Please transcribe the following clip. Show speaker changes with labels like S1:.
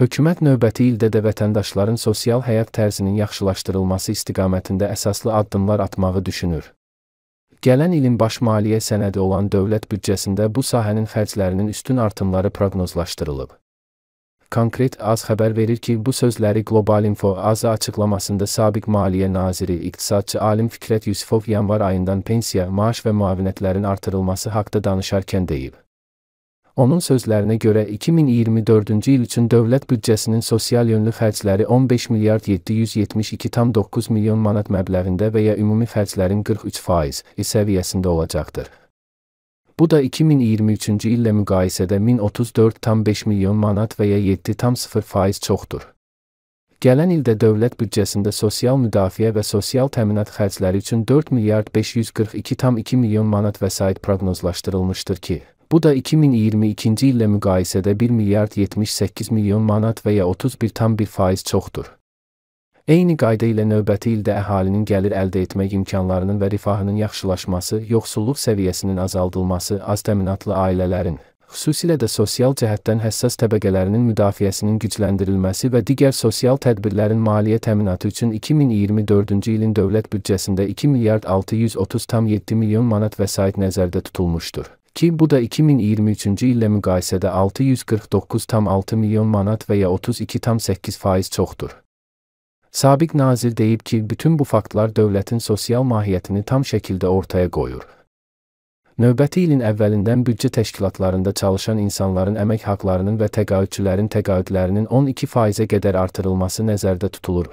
S1: Hökumət növbəti ildə də vətəndaşların sosial həyat tərzinin yaxşılaşdırılması istiqamətində əsaslı addımlar atmağı düşünür. Gələn ilin baş maliyyə sənədi olan dövlət büdcəsində bu sahənin xərclərinin üstün artımları proqnozlaşdırılıb. Konkret az xəbər verir ki, bu sözləri Global Info AZ açıqlamasında sabiq Maliyyə Naziri iqtisadçı alim Fikrət Yusifov yanvar ayından pensiya, maaş və müavinətlərin artırılması haqqında danışarkən deyib. Onun sözlərinə görə 2024-cü il üçün dövlət büdcəsinin sosial yönlü xərcləri 15 milyard 772,9 milyon manat məbləğində və ya ümumi xərclərin 43% səviyyəsində olacaqdır. Bu da 2023-cü illə müqayisədə 1034,5 milyon manat və ya 7,0% çoxdur. Gələn ildə dövlət büdcəsində sosial müdafiə və sosial təminat xərcləri üçün 4 milyard 542,2 milyon manat vəsait proqnozlaşdırılmışdır ki, Bu da 2022-ci illə müqayisədə 1 milyard 78 milyon manat və ya 31,1% çoxdur. Eyni qayda ilə növbəti ildə əhalinin gəlir əldə etmək imkanlarının və rifahının yaxşılaşması, yoxsulluq səviyyəsinin azaldılması, az təminatlı ailələrin, xüsusilə də sosial cəhətdən həssas təbəqələrinin müdafiəsinin gücləndirilməsi və digər sosial tədbirlərin maliyyə təminatı üçün 2024-cü ilin dövlət büdcəsində 2 milyard 630,7 milyon manat vəsait nəzərdə tutulmuşdur ki bu da 2023-cü illə müqayisədə 649,6 milyon manat və ya 32,8% çoxdur. Sabiq nazir deyib ki, bütün bu faktlar dövlətin sosial mahiyyətini tam şəkildə ortaya qoyur. Növbəti ilin əvvəlindən büdcə təşkilatlarında çalışan insanların əmək haqlarının və təqaüdçülərin təqaüdlərinin 12%-ə qədər artırılması nəzərdə tutulur.